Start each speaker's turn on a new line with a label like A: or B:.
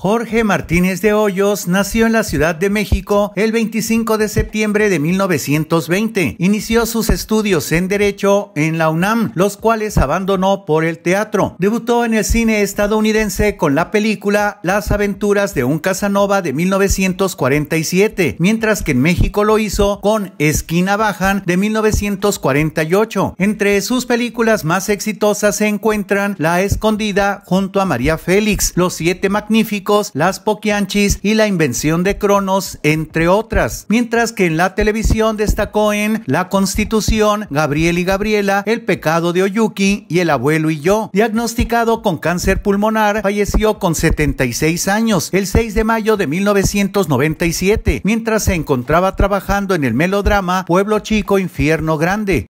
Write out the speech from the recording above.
A: Jorge Martínez de Hoyos nació en la Ciudad de México el 25 de septiembre de 1920. Inició sus estudios en Derecho en la UNAM, los cuales abandonó por el teatro. Debutó en el cine estadounidense con la película Las aventuras de un Casanova de 1947, mientras que en México lo hizo con Esquina Bajan de 1948. Entre sus películas más exitosas se encuentran La Escondida junto a María Félix, Los Siete Magníficos, las Poquianchis y la invención de Cronos, entre otras. Mientras que en la televisión destacó en La Constitución, Gabriel y Gabriela, El pecado de Oyuki y El abuelo y yo. Diagnosticado con cáncer pulmonar, falleció con 76 años el 6 de mayo de 1997, mientras se encontraba trabajando en el melodrama Pueblo Chico Infierno Grande.